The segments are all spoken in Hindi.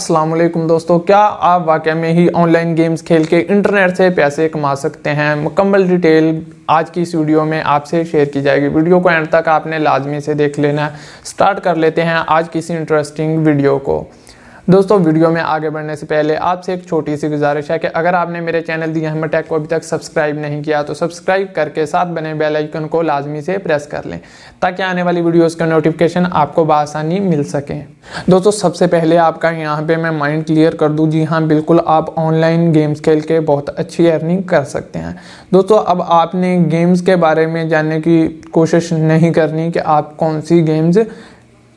असलम दोस्तों क्या आप वाकई में ही ऑनलाइन गेम्स खेल के इंटरनेट से पैसे कमा सकते हैं मुकम्मल डिटेल आज की इस वीडियो में आपसे शेयर की जाएगी वीडियो को एंड तक आपने लाजमी से देख लेना है स्टार्ट कर लेते हैं आज किसी इंटरेस्टिंग वीडियो को दोस्तों वीडियो में आगे बढ़ने से पहले आपसे एक छोटी सी गुजारिश है कि अगर आपने मेरे चैनल दी अहमद टैक को अभी तक सब्सक्राइब नहीं किया तो सब्सक्राइब करके साथ बने बेल आइकन को लाजमी से प्रेस कर लें ताकि आने वाली वीडियोस का नोटिफिकेशन आपको बसानी मिल सके दोस्तों सबसे पहले आपका यहाँ पे मैं माइंड क्लियर कर दूँ जी हाँ बिल्कुल आप ऑनलाइन गेम्स खेल के बहुत अच्छी अर्निंग कर सकते हैं दोस्तों अब आपने गेम्स के बारे में जानने की कोशिश नहीं करनी कि आप कौन सी गेम्स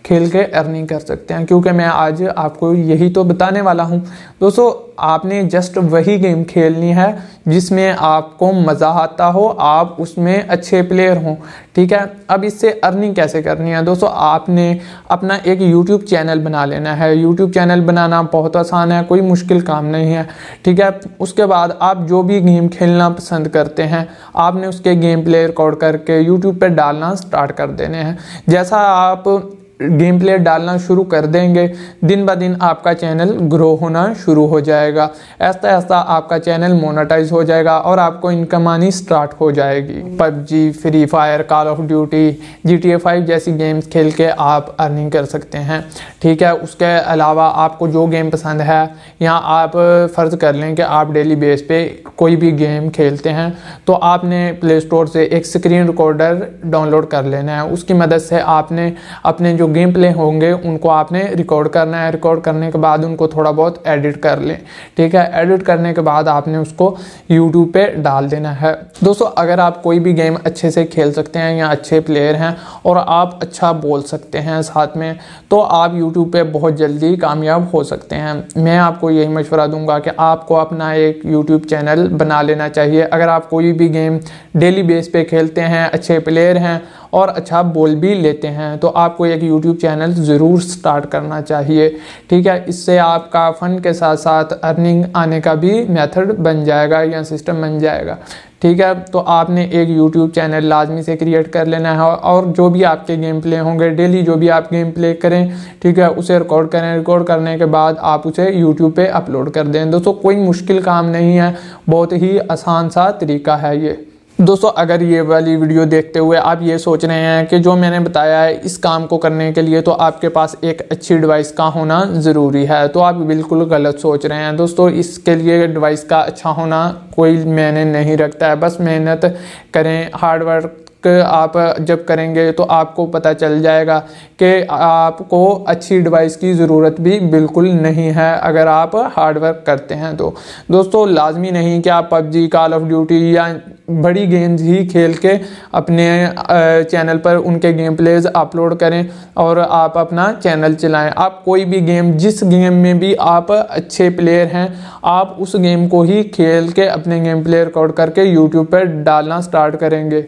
खेल के अर्निंग कर सकते हैं क्योंकि मैं आज आपको यही तो बताने वाला हूँ दोस्तों आपने जस्ट वही गेम खेलनी है जिसमें आपको मज़ा आता हो आप उसमें अच्छे प्लेयर हों ठीक है अब इससे अर्निंग कैसे करनी है दोस्तों आपने अपना एक यूट्यूब चैनल बना लेना है यूट्यूब चैनल बनाना बहुत आसान है कोई मुश्किल काम नहीं है ठीक है उसके बाद आप जो भी गेम खेलना पसंद करते हैं आपने उसके गेम प्ले रिकॉर्ड करके यूट्यूब पर डालना स्टार्ट कर देने हैं जैसा आप गेम प्ले डालना शुरू कर देंगे दिन ब दिन आपका चैनल ग्रो होना शुरू हो जाएगा ऐसा ऐसा आपका चैनल मोनेटाइज हो जाएगा और आपको इनकम आनी स्टार्ट हो जाएगी PUBG free fire call of duty G T A five जैसी गेम्स खेल के आप अर्निंग कर सकते हैं ठीक है उसके अलावा आपको जो गेम पसंद है या आप फ़र्ज़ कर लें कि आप डेली बेस पे कोई भी गेम खेलते हैं तो आपने प्ले स्टोर से एक स्क्रीन रिकॉर्डर डाउनलोड कर लेना है उसकी मदद से आपने अपने जो जो गेम प्ले होंगे उनको आपने रिकॉर्ड करना है रिकॉर्ड करने के बाद उनको थोड़ा बहुत एडिट कर लें ठीक है एडिट करने के बाद आपने उसको यूट्यूब पे डाल देना है दोस्तों अगर आप कोई भी गेम अच्छे से खेल सकते हैं या अच्छे प्लेयर हैं और आप अच्छा बोल सकते हैं साथ में तो आप यूट्यूब पर बहुत जल्दी कामयाब हो सकते हैं मैं आपको यही मशवरा दूंगा कि आपको अपना एक यूट्यूब चैनल बना लेना चाहिए अगर आप कोई भी गेम डेली बेस पे खेलते हैं अच्छे प्लेयर हैं और अच्छा बोल भी लेते हैं तो आपको एक यूट्यूब चैनल ज़रूर स्टार्ट करना चाहिए ठीक है इससे आपका फ़न के साथ साथ अर्निंग आने का भी मेथड बन जाएगा या सिस्टम बन जाएगा ठीक है तो आपने एक यूट्यूब चैनल लाजमी से क्रिएट कर लेना है और जो भी आपके गेम प्ले होंगे डेली जो भी आप गेम प्ले करें ठीक है उसे रिकॉर्ड करें रिकॉर्ड करने के बाद आप उसे यूट्यूब पे अपलोड कर दें दोस्तों कोई मुश्किल काम नहीं है बहुत ही आसान सा तरीका है ये दोस्तों अगर ये वाली वीडियो देखते हुए आप ये सोच रहे हैं कि जो मैंने बताया है इस काम को करने के लिए तो आपके पास एक अच्छी डिवाइस का होना ज़रूरी है तो आप बिल्कुल गलत सोच रहे हैं दोस्तों इसके लिए डिवाइस का अच्छा होना कोई मैंने नहीं रखता है बस मेहनत करें हार्डवर्क आप जब करेंगे तो आपको पता चल जाएगा कि आपको अच्छी डिवाइस की ज़रूरत भी बिल्कुल नहीं है अगर आप हार्डवर्क करते हैं तो दोस्तों लाजमी नहीं कि आप पबजी कॉल ऑफ ड्यूटी या बड़ी गेंद ही खेल के अपने चैनल पर उनके गेम प्लेज अपलोड करें और आप अपना चैनल चलाएं आप कोई भी गेम जिस गेम में भी आप अच्छे प्लेयर हैं आप उस गेम को ही खेल के अपने गेम प्ले रिकॉर्ड करके यूट्यूब पर डालना स्टार्ट करेंगे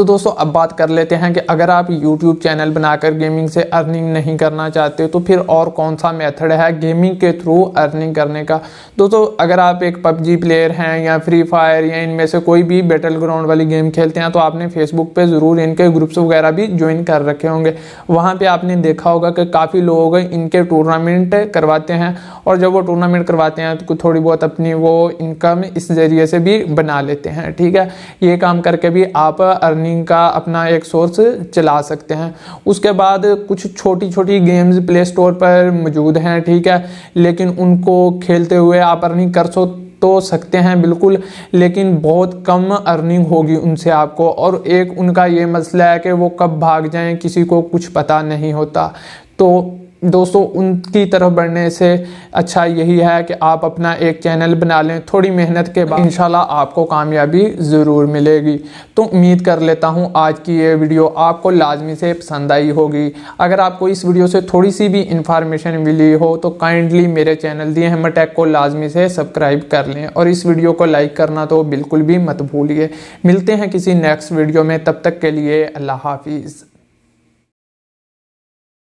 तो दोस्तों अब बात कर लेते हैं कि अगर आप YouTube चैनल बनाकर गेमिंग से अर्निंग नहीं करना चाहते तो फिर और कौन सा मेथड है गेमिंग के थ्रू अर्निंग करने का दोस्तों अगर आप एक पबजी प्लेयर हैं या फ्री फायर या इनमें से कोई भी बैटल ग्राउंड वाली गेम खेलते हैं तो आपने फेसबुक पर ज़रूर इनके ग्रुप्स वगैरह भी ज्वाइन कर रखे होंगे वहाँ पर आपने देखा होगा कि काफ़ी लोग इनके टूर्नामेंट करवाते हैं और जब वो टूर्नामेंट करवाते हैं तो थोड़ी बहुत अपनी वो इनकम इस जरिए से भी बना लेते हैं ठीक है ये काम करके भी आप अर्निंग अर्निंग का अपना एक सोर्स चला सकते हैं उसके बाद कुछ छोटी छोटी गेम्स प्ले स्टोर पर मौजूद हैं ठीक है लेकिन उनको खेलते हुए आप अर्निंग कर सो तो सकते हैं बिल्कुल लेकिन बहुत कम अर्निंग होगी उनसे आपको और एक उनका ये मसला है कि वो कब भाग जाएं किसी को कुछ पता नहीं होता तो दोस्तों उनकी तरफ बढ़ने से अच्छा यही है कि आप अपना एक चैनल बना लें थोड़ी मेहनत के बाद इंशाल्लाह आपको कामयाबी ज़रूर मिलेगी तो उम्मीद कर लेता हूँ आज की ये वीडियो आपको लाजमी से पसंद आई होगी अगर आपको इस वीडियो से थोड़ी सी भी इंफॉर्मेशन मिली हो तो काइंडली मेरे चैनल दिए हम टैक को लाजमी से सब्सक्राइब कर लें और इस वीडियो को लाइक करना तो बिल्कुल भी मत भूलिए मिलते हैं किसी नेक्स्ट वीडियो में तब तक के लिए अल्लाह हाफिज़